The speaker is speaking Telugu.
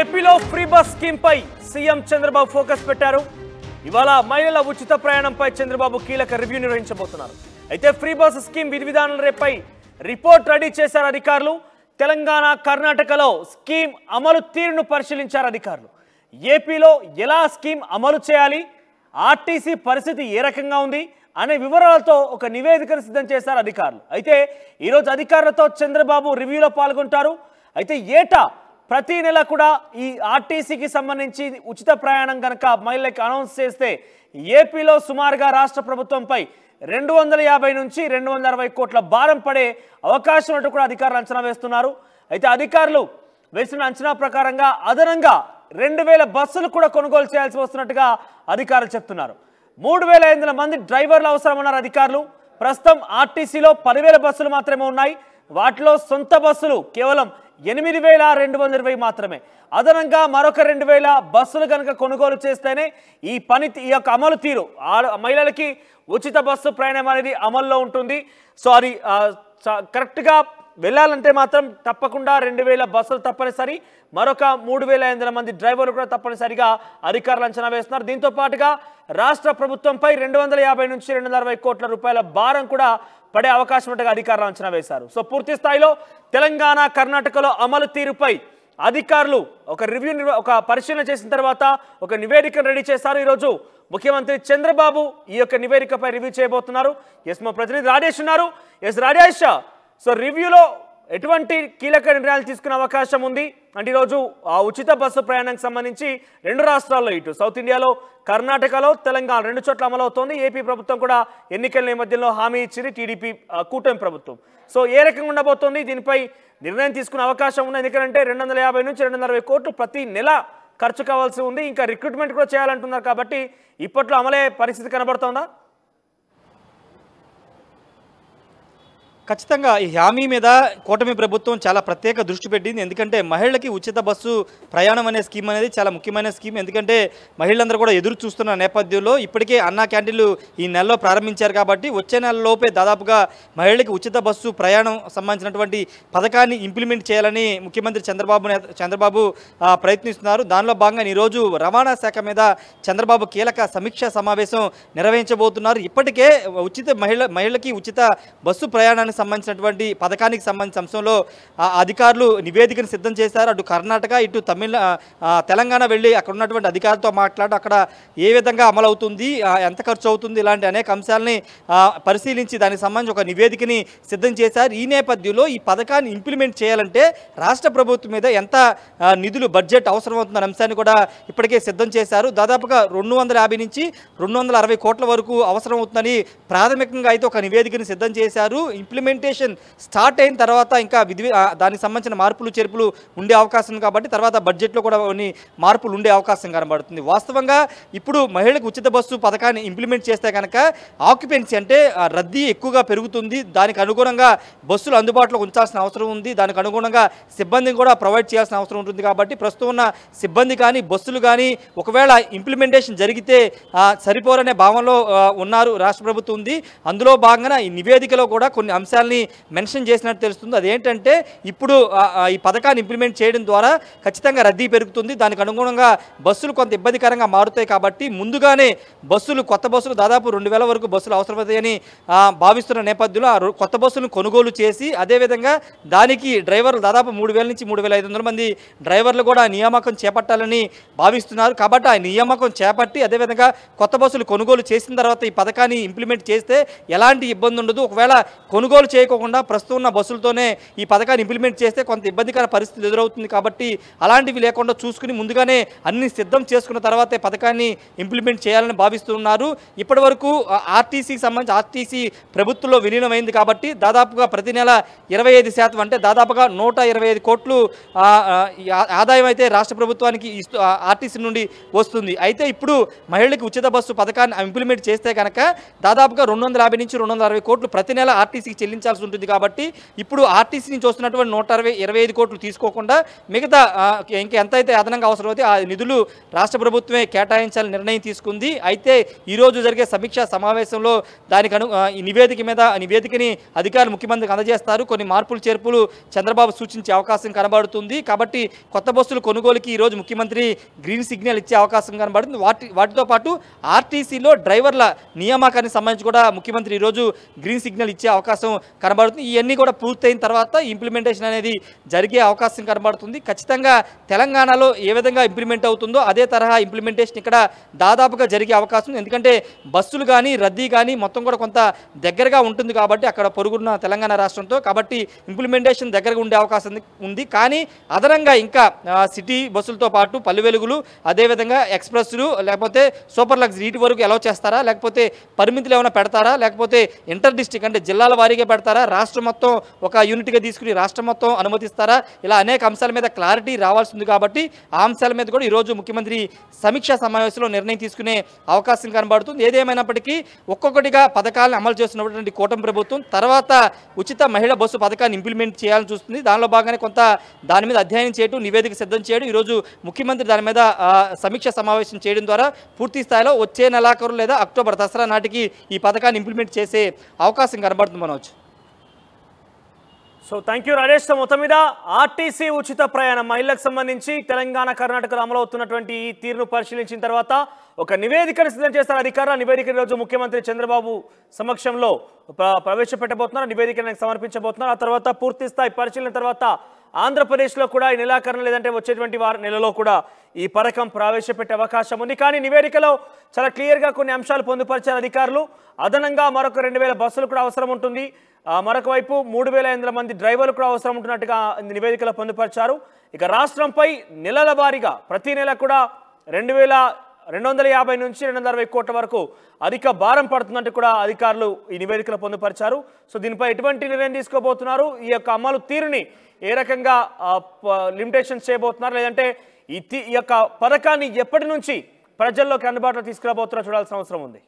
ఏపీలో ఫ్రీ బస్ స్కీమ్ పై సీఎం చంద్రబాబు ఫోకస్ పెట్టారు ఇవాళ మహిళల ఉచిత ప్రయాణంపై చంద్రబాబు కీలక రివ్యూ నిర్వహించబోతున్నారు అయితే ఫ్రీ బస్ స్కీమ్ విధి రేపై రిపోర్ట్ రెడీ చేశారు అధికారులు తెలంగాణ కర్ణాటకలో స్కీమ్ అమలు తీరును పరిశీలించారు అధికారులు ఏపీలో ఎలా స్కీమ్ అమలు చేయాలి ఆర్టీసీ పరిస్థితి ఏ రకంగా ఉంది అనే వివరాలతో ఒక నివేదికను సిద్ధం చేశారు అధికారులు అయితే ఈరోజు అధికారులతో చంద్రబాబు రివ్యూలో పాల్గొంటారు అయితే ఏటా ప్రతి నెల కూడా ఈ ఆర్టీసీకి సంబంధించి ఉచిత ప్రయాణం కనుక మహిళలకు అనౌన్స్ చేస్తే ఏపీలో సుమారుగా రాష్ట్ర ప్రభుత్వంపై రెండు వందల యాభై నుంచి రెండు వందల అరవై కోట్ల భారం పడే అవకాశం ఉన్నట్టు కూడా అధికారులు అంచనా వేస్తున్నారు అయితే అధికారులు వేసిన అంచనా ప్రకారంగా అదనంగా రెండు వేల బస్సులు కూడా కొనుగోలు చేయాల్సి వస్తున్నట్టుగా అధికారులు చెప్తున్నారు మూడు వేల ఐదు వందల మంది డ్రైవర్లు అవసరమన్నారు అధికారులు ప్రస్తుతం ఆర్టీసీలో పదివేల బస్సులు మాత్రమే ఉన్నాయి వాటిలో సొంత బస్సులు కేవలం ఎనిమిది వేల రెండు వందల ఇరవై మాత్రమే అదనంగా మరొక రెండు వేల బస్సులు కనుక కొనుగోలు చేస్తేనే ఈ పని ఈ యొక్క అమలు తీరు మహిళలకి ఉచిత బస్సు ప్రయాణం అనేది అమల్లో ఉంటుంది సో అది కరెక్ట్గా వెళ్ళాలంటే మాత్రం తప్పకుండా రెండు వేల బస్సులు తప్పనిసరి మరొక మూడు వేల ఐదు మంది డ్రైవర్లు కూడా తప్పనిసరిగా అధికారులు అంచనా వేస్తున్నారు దీంతో పాటుగా రాష్ట్ర ప్రభుత్వంపై రెండు వందల యాభై నుంచి రెండు వందల అరవై కోట్ల రూపాయల భారం కూడా పడే అవకాశం ఉండగా అధికారులు అంచనా వేశారు సో పూర్తి స్థాయిలో తెలంగాణ కర్ణాటకలో అమలు తీరుపై అధికారులు ఒక రివ్యూ ఒక పరిశీలన చేసిన తర్వాత ఒక నివేదికను రెడీ చేశారు ఈరోజు ముఖ్యమంత్రి చంద్రబాబు ఈ యొక్క నివేదికపై రివ్యూ చేయబోతున్నారు ఎస్ మా ప్రతినిధి రాజేష్ ఉన్నారు ఎస్ రాజేష్ సో రివ్యూలో ఎటువంటి కీలక నిర్ణయాలు తీసుకునే అవకాశం ఉంది అంటే ఈరోజు ఆ ఉచిత బస్సు ప్రయాణానికి సంబంధించి రెండు రాష్ట్రాల్లో ఇటు సౌత్ ఇండియాలో కర్ణాటకలో తెలంగాణ రెండు చోట్ల అమలవుతోంది ఏపీ ప్రభుత్వం కూడా ఎన్నికల నేపథ్యంలో హామీ ఇచ్చింది టీడీపీ కూటమి ప్రభుత్వం సో ఏ రకంగా ఉండబోతోంది దీనిపై నిర్ణయం తీసుకునే అవకాశం ఉంది ఎందుకంటే రెండు నుంచి రెండు కోట్లు ప్రతి నెల ఖర్చు కావాల్సి ఉంది ఇంకా రిక్రూట్మెంట్ కూడా చేయాలంటున్నారు కాబట్టి ఇప్పట్లో అమలే పరిస్థితి కనబడుతోందా ఖచ్చితంగా ఈ హామీ మీద కూటమి ప్రభుత్వం చాలా ప్రత్యేక దృష్టి పెట్టింది ఎందుకంటే మహిళలకి ఉచిత బస్సు ప్రయాణం అనే స్కీమ్ అనేది చాలా ముఖ్యమైన స్కీమ్ ఎందుకంటే మహిళలందరూ కూడా ఎదురు చూస్తున్న నేపథ్యంలో ఇప్పటికే అన్నా క్యాంటీన్లు ఈ నెలలో ప్రారంభించారు కాబట్టి వచ్చే నెలలోపే దాదాపుగా మహిళలకి ఉచిత బస్సు ప్రయాణం సంబంధించినటువంటి పథకాన్ని ఇంప్లిమెంట్ చేయాలని ముఖ్యమంత్రి చంద్రబాబు చంద్రబాబు ప్రయత్నిస్తున్నారు దానిలో భాగంగా ఈరోజు రవాణా శాఖ మీద చంద్రబాబు కీలక సమీక్షా సమావేశం నిర్వహించబోతున్నారు ఇప్పటికే ఉచిత మహిళ మహిళలకి ఉచిత బస్సు ప్రయాణాన్ని రాష్ట్రానికి సంబంధించినటువంటి పథకానికి సంబంధించిన అంశంలో అధికారులు నివేదికను సిద్ధం చేశారు అటు కర్ణాటక ఇటు తమిళ తెలంగాణ వెళ్ళి అక్కడ ఉన్నటువంటి అధికారులతో మాట్లాడి అక్కడ ఏ విధంగా అమలవుతుంది ఎంత ఖర్చు అవుతుంది ఇలాంటి అనేక అంశాలని పరిశీలించి దానికి సంబంధించి ఒక నివేదికని సిద్ధం చేశారు ఈ నేపథ్యంలో ఈ పథకాన్ని ఇంప్లిమెంట్ చేయాలంటే రాష్ట్ర ప్రభుత్వం మీద ఎంత నిధులు బడ్జెట్ అవసరం అవుతుందనే అంశాన్ని కూడా ఇప్పటికే సిద్ధం చేశారు దాదాపుగా రెండు నుంచి రెండు కోట్ల వరకు అవసరం అవుతుందని ప్రాథమికంగా అయితే ఒక నివేదికను సిద్ధం చేశారు ఇంప్లిమెంట్ ఇంప్లిమెంటేషన్ స్టార్ట్ అయిన తర్వాత ఇంకా విధి దానికి సంబంధించిన మార్పులు చేర్పులు ఉండే అవకాశం కాబట్టి తర్వాత బడ్జెట్లో కూడా కొన్ని మార్పులు ఉండే అవకాశం కనబడుతుంది వాస్తవంగా ఇప్పుడు మహిళలకు ఉచిత బస్సు పథకాన్ని ఇంప్లిమెంట్ చేస్తే కనుక ఆక్యుపెన్సీ అంటే రద్దీ ఎక్కువగా పెరుగుతుంది దానికి అనుగుణంగా బస్సులు అందుబాటులో ఉంచాల్సిన అవసరం ఉంది దానికి అనుగుణంగా సిబ్బందిని కూడా ప్రొవైడ్ చేయాల్సిన అవసరం ఉంటుంది కాబట్టి ప్రస్తుతం ఉన్న సిబ్బంది కానీ బస్సులు కానీ ఒకవేళ ఇంప్లిమెంటేషన్ జరిగితే సరిపోరనే భావనలో ఉన్నారు రాష్ట్ర ప్రభుత్వం ఉంది అందులో భాగంగా ఈ నివేదికలో కూడా కొన్ని అంశాలు అంశాలని మెన్షన్ చేసినట్టు తెలుస్తుంది అదేంటంటే ఇప్పుడు ఈ పథకాన్ని ఇంప్లిమెంట్ చేయడం ద్వారా ఖచ్చితంగా రద్దీ పెరుగుతుంది దానికి అనుగుణంగా బస్సులు కొంత ఇబ్బందికరంగా మారుతాయి కాబట్టి ముందుగానే బస్సులు కొత్త బస్సులు దాదాపు రెండు వేల వరకు బస్సులు అవసరమవుతాయని భావిస్తున్న నేపథ్యంలో ఆ కొత్త బస్సులను కొనుగోలు చేసి అదేవిధంగా దానికి డ్రైవర్లు దాదాపు మూడు వేల నుంచి మూడు వేల ఐదు వందల మంది డ్రైవర్లు కూడా నియామకం చేపట్టాలని భావిస్తున్నారు కాబట్టి ఆ నియామకం చేపట్టి అదేవిధంగా కొత్త బస్సులు కొనుగోలు చేసిన తర్వాత ఈ పథకాన్ని ఇంప్లిమెంట్ చేస్తే ఎలాంటి ఇబ్బంది ఉండదు ఒకవేళ కొనుగోలు కొనుగోలు చేయకోకుండా ప్రస్తుతం ఉన్న బస్సులతోనే ఈ పథకాన్ని ఇంప్లిమెంట్ చేస్తే కొంత ఇబ్బందికర పరిస్థితి ఎదురవుతుంది కాబట్టి అలాంటివి లేకుండా చూసుకుని ముందుగానే అన్ని సిద్ధం చేసుకున్న తర్వాతే పథకాన్ని ఇంప్లిమెంట్ చేయాలని భావిస్తున్నారు ఇప్పటి వరకు ఆర్టీసీకి సంబంధించి ఆర్టీసీ ప్రభుత్వంలో విలీనమైంది కాబట్టి దాదాపుగా ప్రతి నెల ఇరవై శాతం అంటే దాదాపుగా నూట కోట్లు ఆదాయం అయితే రాష్ట్ర ప్రభుత్వానికి ఆర్టీసీ నుండి వస్తుంది అయితే ఇప్పుడు మహిళలకు ఉచిత బస్సు పథకాన్ని ఇంప్లిమెంట్ చేస్తే కనుక దాదాపుగా రెండు నుంచి రెండు కోట్లు ప్రతి నెల ఆర్టీసీకి చెల్లి చెల్లించాల్సి ఉంటుంది కాబట్టి ఇప్పుడు ఆర్టీసీ నుంచి వస్తున్నటువంటి నూట కోట్లు తీసుకోకుండా మిగతా ఇంకా ఎంత అయితే అదనంగా అవసరమైతే ఆ నిధులు రాష్ట్ర ప్రభుత్వమే కేటాయించాలని నిర్ణయం తీసుకుంది అయితే ఈరోజు జరిగే సమీక్షా సమావేశంలో దానికి అను నివేదిక మీద నివేదికని అధికారులు ముఖ్యమంత్రికి అందజేస్తారు కొన్ని మార్పులు చేర్పులు చంద్రబాబు సూచించే అవకాశం కనబడుతుంది కాబట్టి కొత్త బస్సులు కొనుగోలుకి ఈరోజు ముఖ్యమంత్రి గ్రీన్ సిగ్నల్ ఇచ్చే అవకాశం కనబడుతుంది వాటి వాటితో పాటు ఆర్టీసీలో డ్రైవర్ల నియామకానికి సంబంధించి కూడా ముఖ్యమంత్రి ఈరోజు గ్రీన్ సిగ్నల్ ఇచ్చే అవకాశం కనబడుతుంది ఇవన్నీ కూడా పూర్తయిన తర్వాత ఇంప్లిమెంటేషన్ అనేది జరిగే అవకాశం కనబడుతుంది ఖచ్చితంగా తెలంగాణలో ఏ విధంగా ఇంప్లిమెంట్ అవుతుందో అదే తరహా ఇంప్లిమెంటేషన్ ఇక్కడ దాదాపుగా జరిగే అవకాశం ఉంది ఎందుకంటే బస్సులు కానీ రద్దీ కానీ మొత్తం కూడా కొంత దగ్గరగా ఉంటుంది కాబట్టి అక్కడ పొరుగున్న తెలంగాణ రాష్ట్రంతో కాబట్టి ఇంప్లిమెంటేషన్ దగ్గరగా ఉండే అవకాశం ఉంది కానీ అదనంగా ఇంకా సిటీ బస్సులతో పాటు పల్లె వెలుగులు అదేవిధంగా ఎక్స్ప్రెస్లు లేకపోతే సూపర్ లగ్జరీ ఇటు వరకు ఎలా చేస్తారా లేకపోతే పరిమితులు ఏమైనా పెడతారా లేకపోతే ఇంటర్ డిస్టిక్ అంటే జిల్లాల వారీగా పెడతారా రాష్ట్రం మొత్తం ఒక యూనిట్గా తీసుకుని రాష్ట్రం మొత్తం అనుమతిస్తారా ఇలా అనేక అంశాల మీద క్లారిటీ రావాల్సింది కాబట్టి ఆ అంశాల మీద కూడా ఈరోజు ముఖ్యమంత్రి సమీక్షా సమావేశంలో నిర్ణయం తీసుకునే అవకాశం కనబడుతుంది ఏదేమైనప్పటికీ ఒక్కొక్కటిగా పథకాలను అమలు చేస్తున్నటువంటి కూటమి ప్రభుత్వం తర్వాత ఉచిత మహిళా బస్సు పథకాన్ని ఇంప్లిమెంట్ చేయాలని చూస్తుంది దానిలో భాగంగానే కొంత దాని మీద అధ్యయనం చేయడం నివేదిక సిద్ధం చేయడం ఈరోజు ముఖ్యమంత్రి దాని మీద సమీక్ష సమావేశం చేయడం ద్వారా పూర్తి స్థాయిలో వచ్చే నెలాఖరు లేదా అక్టోబర్ దసరా నాటికి ఈ పథకాన్ని ఇంప్లిమెంట్ చేసే అవకాశం కనబడుతుంది Manoj so thank you Rajesh మొత్తం మీద ఆర్టీసీ ఉచిత ప్రయాణం మహిళలకు సంబంధించి తెలంగాణ కర్ణాటకలో అమలవుతున్నటువంటి ఈ తీరును పరిశీలించిన తర్వాత ఒక నివేదికను సిద్ధం చేస్తారు అధికారులు నివేదిక రోజు ముఖ్యమంత్రి చంద్రబాబు సమక్షంలో ప్రవేశపెట్టబోతున్నారు నివేదికను సమర్పించబోతున్నారు ఆ తర్వాత పూర్తి స్థాయి పరిశీలన తర్వాత ఆంధ్రప్రదేశ్లో కూడా ఈ నెలాఖరణ లేదంటే వచ్చేటువంటి వారి నెలలో కూడా ఈ పథకం ప్రవేశపెట్టే అవకాశం ఉంది కానీ నివేదికలో చాలా క్లియర్గా కొన్ని అంశాలు పొందుపరిచారు అధికారులు అదనంగా మరొక రెండు బస్సులు కూడా అవసరం ఉంటుంది మరొక వైపు మూడు వేల ఎనిమిది మంది డ్రైవర్లు కూడా అవసరం ఉంటున్నట్టుగా నివేదికలో పొందుపరిచారు ఇక రాష్ట్రంపై నెలల వారీగా ప్రతి నెల కూడా రెండు వేల రెండు వందల యాభై నుంచి రెండు వందల అరవై కోట్ల వరకు అధిక భారం పడుతున్నట్టు కూడా అధికారులు ఈ నివేదికలు పొందుపరిచారు సో దీనిపై ఎటువంటి నిర్ణయం తీసుకోబోతున్నారు ఈ యొక్క అమలు తీరుని ఏ రకంగా లిమిటేషన్స్ చేయబోతున్నారు లేదంటే ఈ యొక్క పథకాన్ని ఎప్పటి నుంచి ప్రజల్లోకి అందుబాటులో తీసుకురాబోతున్నారో చూడాల్సిన అవసరం ఉంది